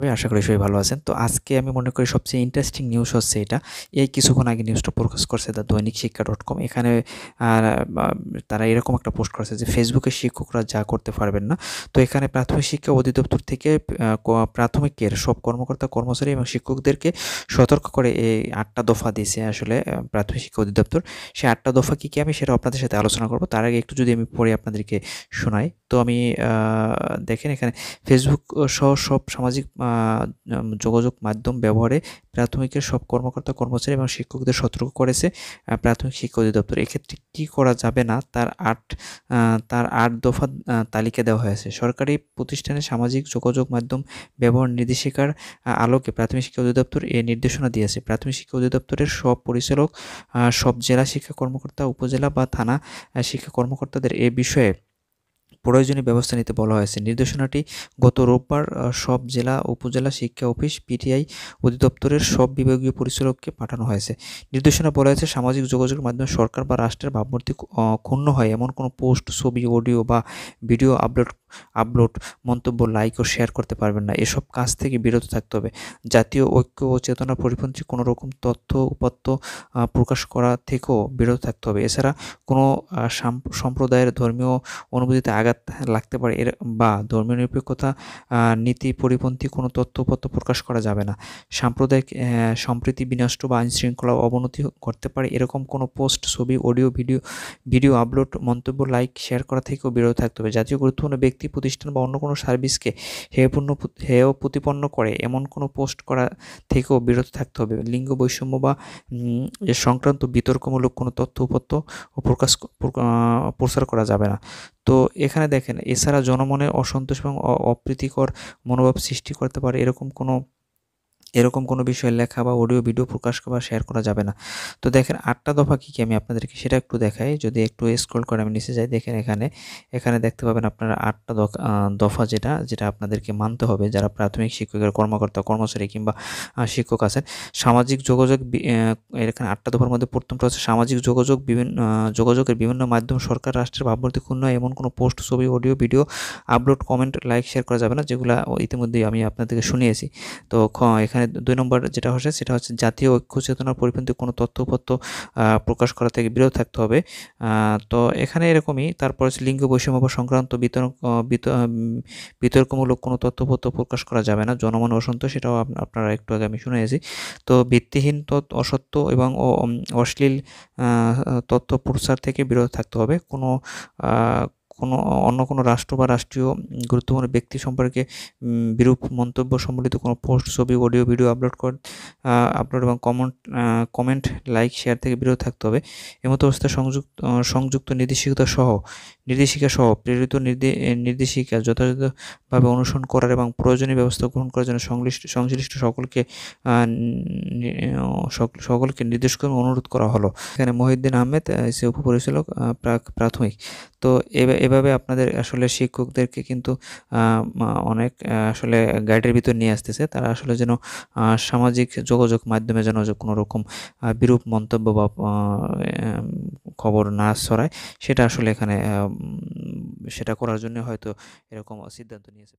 আমি আশা করি সবাই ভালো আছেন তো আজকে আমি মনে করি সবচেয়ে ইন্টারেস্টিং নিউজ হচ্ছে এটা এই কিছুক্ষণ আগে নিউজটা প্রকাশ করছে দ্য দৈনিক শিক্ষা ডট কম এখানে তারা এরকম একটা পোস্ট করেছে যে ফেসবুকে শিক্ষকরা যা করতে পারবেন না তো এখানে প্রাথমিক শিক্ষা অধিদপ্তর থেকে প্রাথমিকের সব কর্মকর্তা কর্মচারী এবং শিক্ষকদেরকে সতর্ক করে এই আটটা দফা দিয়েছে আসলে প্রাথমিক শিক্ষা অধিদপ্তর সেই আটটা দফা কী কী আমি সেটা আপনাদের সাথে আলোচনা করব তার আগে একটু যদি আমি পড়ে আপনাদেরকে শোনাই তো আমি দেখেন এখানে ফেসবুক সহ সব সামাজিক যোগাযোগ মাধ্যম ব্যবহারে প্রাথমিকের সব কর্মকর্তা কর্মচারী এবং শিক্ষকদের সতর্ক করেছে প্রাথমিক শিক্ষা অধিদপ্তর এক্ষেত্রে কি করা যাবে না তার আট তার আট দফা তালিকা দেওয়া হয়েছে সরকারি প্রতিষ্ঠানে সামাজিক যোগাযোগ মাধ্যম ব্যবহার নির্দেশিকার আলোকে প্রাথমিক শিক্ষা অধিদপ্তর এ নির্দেশনা দিয়েছে প্রাথমিক শিক্ষা অধিদপ্তরের সব পরিচালক সব জেলা শিক্ষা কর্মকর্তা উপজেলা বা থানা শিক্ষা কর্মকর্তাদের এ বিষয়ে প্রয়োজনীয় ব্যবস্থা নিতে বলা হয়েছে নির্দেশনাটি গত রোববার সব জেলা উপজেলা শিক্ষা অফিস পিটিআই অধিদপ্তরের সব বিভাগীয় পরিচালককে পাঠানো হয়েছে নির্দেশনা বলা হয়েছে সামাজিক যোগাযোগের মাধ্যমে সরকার বা রাষ্ট্রের ভাবমূর্তি ক্ষুণ্ণ হয় এমন কোনো পোস্ট ছবি অডিও বা ভিডিও আপলোড আপলোড মন্তব্য লাইক ও শেয়ার করতে পারবেন না এসব কাজ থেকে বিরত থাকতে হবে জাতীয় ঐক্য ও চেতনা পরিপন্থী কোনো রকম তথ্য উপাত্ত প্রকাশ করা থেকেও বিরত থাকতে হবে এছাড়া কোনো সম্প্রদায়ের ধর্মীয় অনুভূতিতে আঘাত লাগতে পারে এর বা ধর্মীয় নিরপেক্ষতা নীতি পরিপন্থী কোনো তথ্য উপাত্ত প্রকাশ করা যাবে না সাম্প্রদায়িক সম্প্রীতি বিনষ্ট বা আইনশৃঙ্খলা অবনতি করতে পারে এরকম কোনো পোস্ট ছবি অডিও ভিডিও ভিডিও আপলোড মন্তব্য লাইক শেয়ার করা থেকেও বিরত থাকতে হবে জাতীয় গুরুত্বপূর্ণ ব্যক্তি ব্যক্তি প্রতিষ্ঠান বা অন্য কোনো সার্ভিসকে হেয়পূর্ণ হেয় প্রতিপন্ন করে এমন কোনো পোস্ট করা থেকেও বিরত থাকতে হবে লিঙ্গ বৈষম্য বা সংক্রান্ত বিতর্কমূলক কোনো তথ্য উপত্য প্রকাশ প্রচার করা যাবে না তো এখানে দেখেন এছাড়া জনমনে অসন্তোষ এবং অপ্রীতিকর মনোভাব সৃষ্টি করতে পারে এরকম কোনো এরকম কোনো বিষয়ে লেখা বা অডিও ভিডিও প্রকাশ করা শেয়ার করা যাবে না তো দেখেন আটটা দফা কী কী আমি আপনাদেরকে সেটা একটু দেখাই যদি একটু স্ক্রল করে আমি নিচে যাই দেখেন এখানে এখানে দেখতে পাবেন আপনারা আটটা দফা যেটা যেটা আপনাদেরকে মানতে হবে যারা প্রাথমিক শিক্ষকের কর্মকর্তা কর্মচারী কিংবা শিক্ষক আছেন সামাজিক যোগাযোগ এখানে আটটা দফার মধ্যে প্রথমটা হচ্ছে সামাজিক যোগাযোগ বিভিন্ন যোগাযোগের বিভিন্ন মাধ্যম সরকার রাষ্ট্রের ভাবমূর্তি ক্ষুণ্ণ এমন কোনো পোস্ট ছবি audio video upload comment like share করা যাবে না যেগুলো ইতিমধ্যেই আমি আপনাদেরকে শুনিয়েছি তো এখানে দুই নম্বর যেটা হচ্ছে সেটা হচ্ছে জাতীয় ঐক্য চেতনার পরিপন্থী কোনো তথ্যপত্র প্রকাশ করা থেকে বিরত থাকতে হবে তো এখানে এরকমই তারপর হচ্ছে লিঙ্গ বৈষম্য বা সংক্রান্ত বিতর্ক বিতর্কমূলক কোনো তথ্যপত্র প্রকাশ করা যাবে না জনমন অসন্ত সেটাও আপনারা একটু আগে আমি শুনেছি তো ভিত্তিহীন তথ্য অসত্য এবং অশ্লীল তথ্য প্রসার থেকে বিরত থাকতে হবে কোনো কোনো অন্য কোনো রাষ্ট্র বা রাষ্ট্রীয় গুরুত্বপূর্ণ ব্যক্তি সম্পর্কে বিরূপ মন্তব্য সম্বলিত কোনো পোস্ট ছবি অডিও ভিডিও আপলোড করে আপলোড এবং কমেন্ট কমেন্ট লাইক শেয়ার থেকে বিরত থাকতে হবে এমতো অবস্থায় সংযুক্ত সংযুক্ত নির্দেশিকা সহ নির্দেশিকা সহ প্রেরিত নির্দেশিকা যথাযথভাবে অনুসরণ করার এবং প্রয়োজনীয় ব্যবস্থা গ্রহণ করার জন্য সংশ্লিষ্ট সংশ্লিষ্ট সকলকে সকলকে নির্দেশ করে অনুরোধ করা হলো এখানে মহিউদ্দিন আহমেদ সে উপপরিচালক প্রাক প্রাথমিক তো এভাবে আপনাদের আসলে শিক্ষকদেরকে কিন্তু অনেক আসলে গাইডের ভিতর নিয়ে আসতেছে তারা আসলে যেন সামাজিক যোগাযোগ মাধ্যমে যেন কোনো রকম বিরূপ মন্তব্য বা খবর না ছড়ায় সেটা আসলে এখানে সেটা করার জন্য হয়তো এরকম সিদ্ধান্ত নিয়েছে